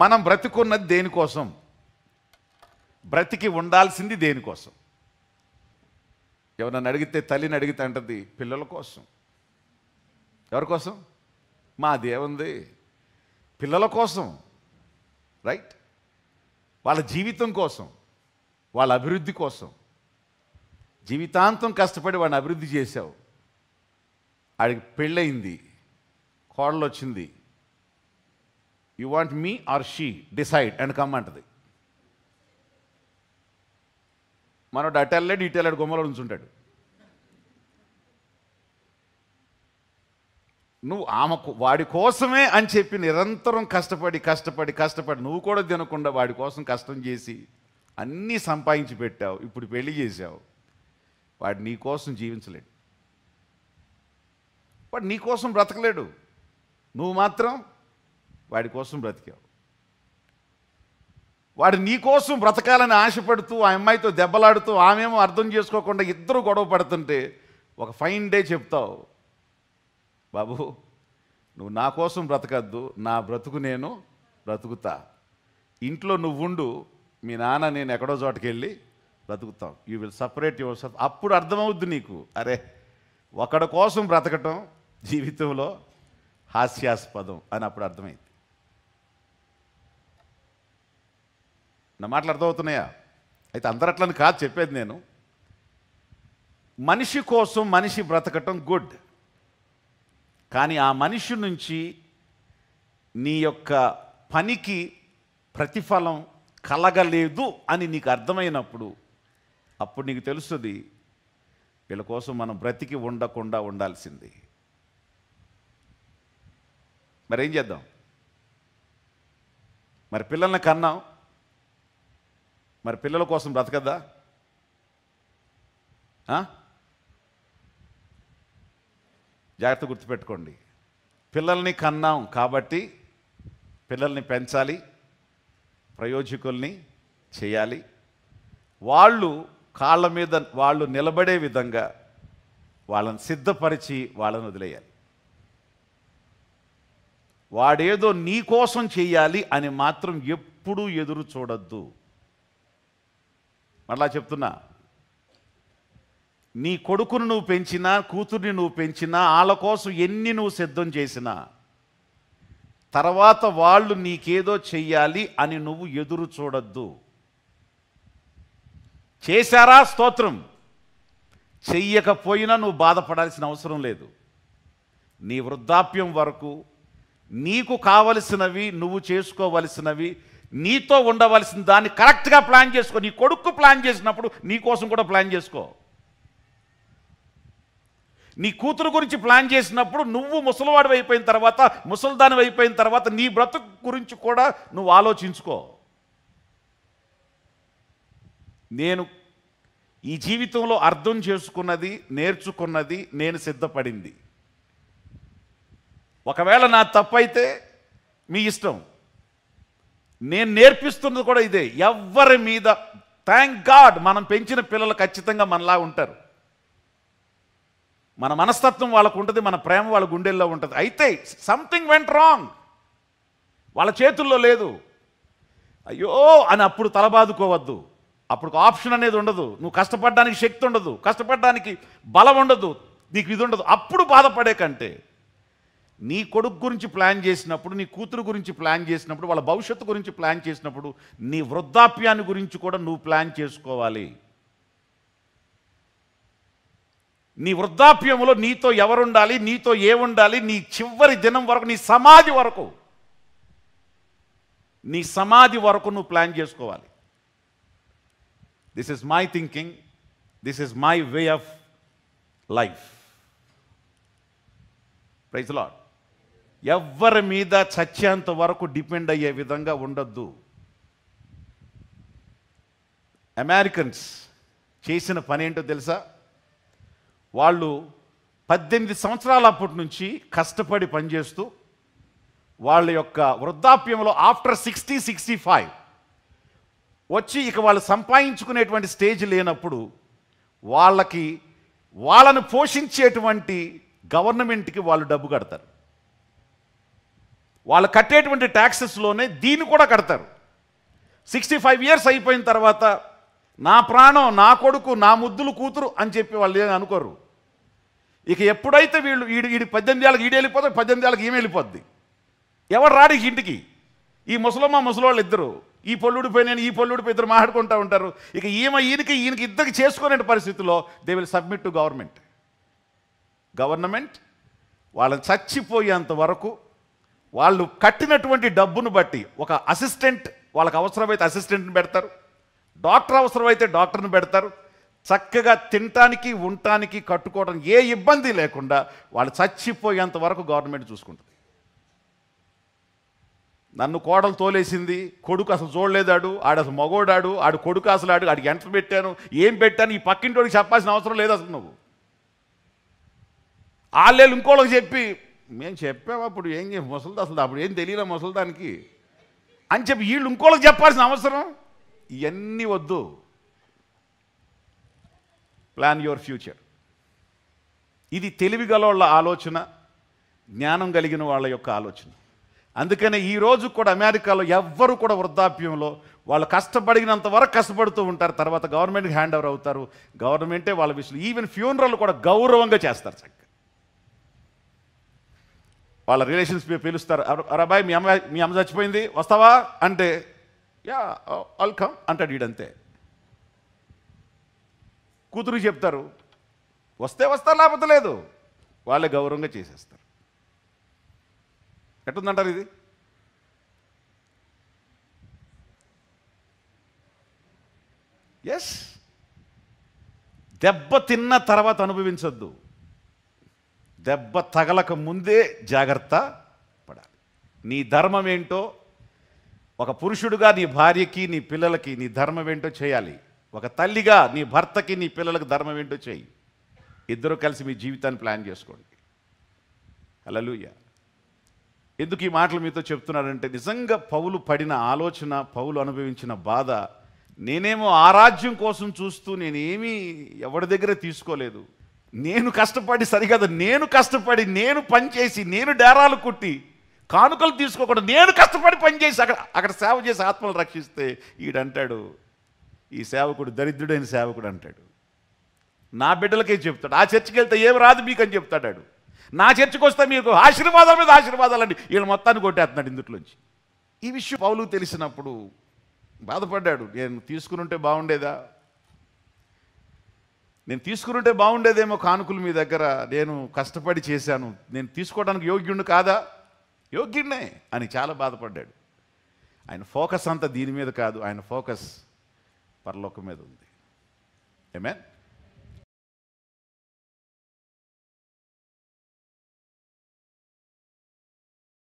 మనం బ్రతికున్నది దేనికోసం బ్రతికి ఉండాల్సింది దేనికోసం ఎవరన్నా అడిగితే తల్లిని అడిగితే అంటది పిల్లల కోసం ఎవరి కోసం మా దేవుంది పిల్లల కోసం రైట్ వాళ్ళ జీవితం కోసం వాళ్ళ అభివృద్ధి కోసం జీవితాంతం కష్టపడి వాడిని అభివృద్ధి చేశావు ఆడికి పెళ్ళయింది కోడలు వచ్చింది you want me or she decide and come అంటది మనోడు అటెల్లాడు ఇటెల్లాడు గుమ్మలో ఉంచుంటాడు నువ్వు ఆమె వాడి కోసమే అని చెప్పి నిరంతరం కష్టపడి కష్టపడి కష్టపడి నువ్వు కూడా తినకుండా వాడి కోసం కష్టం చేసి అన్నీ సంపాదించి పెట్టావు ఇప్పుడు పెళ్లి చేసావు వాడు నీ కోసం జీవించలేడు వాడు నీ కోసం బ్రతకలేడు నువ్వు మాత్రం వాడి కోసం బ్రతికావు వాడు నీ కోసం బ్రతకాలని ఆశపడుతూ ఆ అమ్మాయితో దెబ్బలాడుతూ ఆమెమో అర్థం చేసుకోకుండా ఇద్దరు గొడవ పడుతుంటే ఒక ఫైన్ డే చెప్తావు బాబు నువ్వు నా కోసం బ్రతకద్దు నా బ్రతుకు నేను బ్రతుకుతా ఇంట్లో నువ్వుండు మీ నాన్న నేను ఎక్కడో చోటకి వెళ్ళి బ్రతుకుతాం you will separate yourself అప్పుడు అర్థమవుద్దు నీకు అరే ఒకడి కోసం బ్రతకటం జీవితంలో హాస్యాస్పదం అని అప్పుడు అర్థమైంది నా మాటలు అర్థమవుతున్నాయా అయితే అట్లని కాదు చెప్పేది నేను మనిషి కోసం మనిషి బ్రతకటం గుడ్ కానీ ఆ మనిషి నుంచి నీ యొక్క పనికి ప్రతిఫలం కలగలేదు అని నీకు అర్థమైనప్పుడు అప్పుడు నీకు తెలుస్తుంది వీళ్ళ కోసం మనం బ్రతికి ఉండకుండా ఉండాల్సింది మరేం చేద్దాం మరి పిల్లల్ని కన్నాం మరి పిల్లల కోసం బ్రతకద్దా జాగ్రత్త గుర్తుపెట్టుకోండి పిల్లల్ని కన్నాం కాబట్టి పిల్లల్ని పెంచాలి ప్రయోజకుల్ని చేయాలి వాళ్ళు కాళ్ళ మీద వాళ్ళు నిలబడే విధంగా వాళ్ళని సిద్ధపరిచి వాళ్ళని వదిలేయాలి వాడేదో నీ కోసం చేయాలి అని మాత్రం ఎప్పుడూ ఎదురు చూడద్దు మరలా చెప్తున్నా నీ కొడుకును నువ్వు పెంచినా కూతుర్ని నువ్వు పెంచినా వాళ్ళ కోసం ఎన్ని నువ్వు సిద్ధం చేసినా తర్వాత వాళ్ళు నీకేదో చెయ్యాలి అని నువ్వు ఎదురు చూడద్దు చేశారా స్తోత్రం చెయ్యకపోయినా నువ్వు బాధపడాల్సిన అవసరం లేదు నీ వృద్ధాప్యం వరకు నీకు కావలసినవి నువ్వు చేసుకోవలసినవి నీతో ఉండవలసిన దాన్ని కరెక్ట్గా ప్లాన్ చేసుకో నీ కొడుకు ప్లాన్ చేసినప్పుడు నీ కోసం కూడా ప్లాన్ చేసుకో నీ కూతురు గురించి ప్లాన్ చేసినప్పుడు నువ్వు ముసలివాడు అయిపోయిన తర్వాత ముసలిదాని అయిపోయిన తర్వాత నీ బ్రతుకు గురించి కూడా నువ్వు ఆలోచించుకో నేను ఈ జీవితంలో అర్థం చేసుకున్నది నేర్చుకున్నది నేను సిద్ధపడింది ఒకవేళ నా తప్పైతే మీ ఇష్టం నేను నేర్పిస్తున్నది కూడా ఇదే ఎవరి మీద థ్యాంక్ గాడ్ మనం పెంచిన పిల్లలు ఖచ్చితంగా మనలా ఉంటారు మన మనస్తత్వం వాళ్ళకు ఉంటుంది మన ప్రేమ వాళ్ళ గుండెల్లో ఉంటుంది అయితే సంథింగ్ వెంట్ రాంగ్ వాళ్ళ చేతుల్లో లేదు అయ్యో అని అప్పుడు తలబాదుకోవద్దు అప్పుడు ఆప్షన్ అనేది ఉండదు నువ్వు కష్టపడడానికి శక్తి ఉండదు కష్టపడడానికి బలం ఉండదు నీకు ఇది ఉండదు అప్పుడు బాధపడే కంటే నీ కొడుకు గురించి ప్లాన్ చేసినప్పుడు నీ కూతురు గురించి ప్లాన్ చేసినప్పుడు వాళ్ళ భవిష్యత్తు గురించి ప్లాన్ చేసినప్పుడు నీ వృద్ధాప్యాన్ని గురించి కూడా నువ్వు ప్లాన్ చేసుకోవాలి నీ వృద్ధాప్యంలో నీతో ఎవరుండాలి నీతో ఏ ఉండాలి నీ చివరి దినం వరకు నీ సమాధి వరకు నీ సమాధి వరకు నువ్వు ప్లాన్ చేసుకోవాలి this is my thinking this is my way of life ప్రైజ్ లాడ్ ఎవ్వరి మీద చచ్చేంత వరకు డిపెండ్ అయ్యే విధంగా ఉండొద్దు అమెరికన్స్ చేసిన పని ఏంటో తెలుసా వాళ్ళు పద్దెనిమిది సంవత్సరాల అప్పటి నుంచి కష్టపడి పనిచేస్తూ వాళ్ళ యొక్క వృద్ధాప్యంలో ఆఫ్టర్ సిక్స్టీ సిక్స్టీ ఫైవ్ వచ్చి ఇక వాళ్ళు సంపాదించుకునేటువంటి స్టేజ్ లేనప్పుడు వాళ్ళకి వాళ్ళను పోషించేటువంటి గవర్నమెంట్కి వాళ్ళు డబ్బు కడతారు వాళ్ళు కట్టేటువంటి ట్యాక్సెస్లోనే దీన్ని కూడా కడతారు సిక్స్టీ ఫైవ్ ఇయర్స్ అయిపోయిన తర్వాత నా ప్రాణం నా కొడుకు నా ముద్దులు కూతురు అని చెప్పి వాళ్ళు ఏం అనుకోరు ఇక ఎప్పుడైతే వీళ్ళు వీడు ఈడు పద్దెనిమిది ఏళ్ళకి ఈడు వెళ్ళిపోతే పద్దెనిమిది ఏళ్ళకి ఈమె వెళ్ళిపోద్ది ఎవరు రాడు ఇంటికి ఈ ముసలమ్మ ముసలోళ్ళు ఇద్దరు ఈ పొల్లుడిపోయి నేను ఈ పొల్లుడిపోయి ఇద్దరు మాట్లాడుకుంటూ ఉంటారు ఇక ఈమె ఈయనకి ఈయనకి ఇద్దరికి చేసుకునే పరిస్థితుల్లో they will submit to government government వాళ్ళని చచ్చిపోయేంత వరకు వాళ్ళు కట్టినటువంటి డబ్బును బట్టి ఒక అసిస్టెంట్ వాళ్ళకి అవసరమైతే అసిస్టెంట్ని పెడతారు డాక్టర్ అవసరమైతే డాక్టర్ని పెడతారు చక్కగా తినటానికి ఉండటానికి కట్టుకోవడం ఏ ఇబ్బంది లేకుండా వాళ్ళు చచ్చిపోయేంత వరకు గవర్నమెంట్ చూసుకుంటుంది నన్ను కోడలు తోలేసింది కొడుకు అసలు చూడలేదాడు ఆడు అసలు మగోడాడు ఆడు కొడుకు అసలు ఆడు ఆడికి ఎంటర్ పెట్టాను ఏం పెట్టాను ఈ పక్కింటి వాడికి చెప్పాల్సిన అవసరం లేదు అసలు నువ్వు వాళ్ళేళ్ళు ఇంకోళ్ళకి చెప్పి మేము చెప్పాము అప్పుడు ఏం ముసలిదా అసలు అప్పుడు ఏం తెలియలే ముసలిదానికి అని చెప్పి వీళ్ళు ఇంకోళ్ళకి చెప్పాల్సిన అవసరం ఇవన్నీ వద్దు ప్లాన్ యువర్ ఫ్యూచర్ ఇది తెలివి గలవాళ్ళ ఆలోచన జ్ఞానం కలిగిన వాళ్ళ యొక్క ఆలోచన అందుకనే ఈరోజు కూడా అమెరికాలో ఎవ్వరు కూడా వృద్ధాప్యంలో వాళ్ళు కష్టపడినంత వరకు కష్టపడుతూ ఉంటారు తర్వాత గవర్నమెంట్కి హ్యాండ్ ఓవర్ అవుతారు గవర్నమెంటే వాళ్ళ విషయంలో ఈవెన్ ఫ్యూనరల్ కూడా గౌరవంగా చేస్తారు చక్కగా వాళ్ళ రిలేషన్స్ పిలుస్తారు అరబాయ్ మీ అమ్మాయి మీ అమ్మ చచ్చిపోయింది వస్తావా అంటే యా వెల్కమ్ అంటాడు ఈడంతే కూతురు చెప్తారు వస్తే వస్తారు లేకపోతే లేదు వాళ్ళే గౌరవంగా చేసేస్తారు ఎట్టుందంటారు ఇది ఎస్ దెబ్బ తిన్న తర్వాత అనుభవించద్దు దెబ్బ తగలక ముందే జాగ్రత్త పడాలి నీ ధర్మం ఏంటో ఒక పురుషుడుగా నీ భార్యకి నీ పిల్లలకి నీ ధర్మం ఏంటో చేయాలి ఒక తల్లిగా నీ భర్తకి నీ పిల్లలకు ధర్మం ఏంటో చేయి ఇద్దరు కలిసి మీ జీవితాన్ని ప్లాన్ చేసుకోండి అలలుయ ఎందుకు ఈ మాటలు మీతో చెప్తున్నారంటే నిజంగా పౌలు పడిన ఆలోచన పౌలు అనుభవించిన బాధ నేనేమో ఆరాజ్యం కోసం చూస్తూ నేనేమీ ఎవరి దగ్గర తీసుకోలేదు నేను కష్టపడి సరికాదు నేను కష్టపడి నేను పనిచేసి నేను డేరాలు కుట్టి కానుకలు తీసుకోకుండా నేను కష్టపడి పనిచేసి అక్కడ అక్కడ సేవ చేసి ఆత్మలు రక్షిస్తే ఈడంటాడు ఈ సేవకుడు దరిద్రుడైన సేవకుడు అంటాడు నా బిడ్డలకే చెప్తాడు ఆ చర్చికి వెళ్తే ఏం రాదు మీకు అని చెప్తాడాడు నా చర్చకు వస్తే మీకు ఆశీర్వాదాల మీద ఆశీర్వాదాలండి వీళ్ళు మొత్తాన్ని కొట్టేస్తున్నాడు ఇందుట్లోంచి ఈ విషయం పౌలు తెలిసినప్పుడు బాధపడ్డాడు నేను తీసుకుని ఉంటే బాగుండేదా నేను తీసుకుంటే బాగుండేదేమో కానుకలు మీ దగ్గర నేను కష్టపడి చేశాను నేను తీసుకోవడానికి యోగ్యుణ్ణి కాదా యోగ్యుడినే అని చాలా బాధపడ్డాడు ఆయన ఫోకస్ అంతా దీని మీద కాదు ఆయన ఫోకస్ పరలోకం మీద ఉంది ఏమే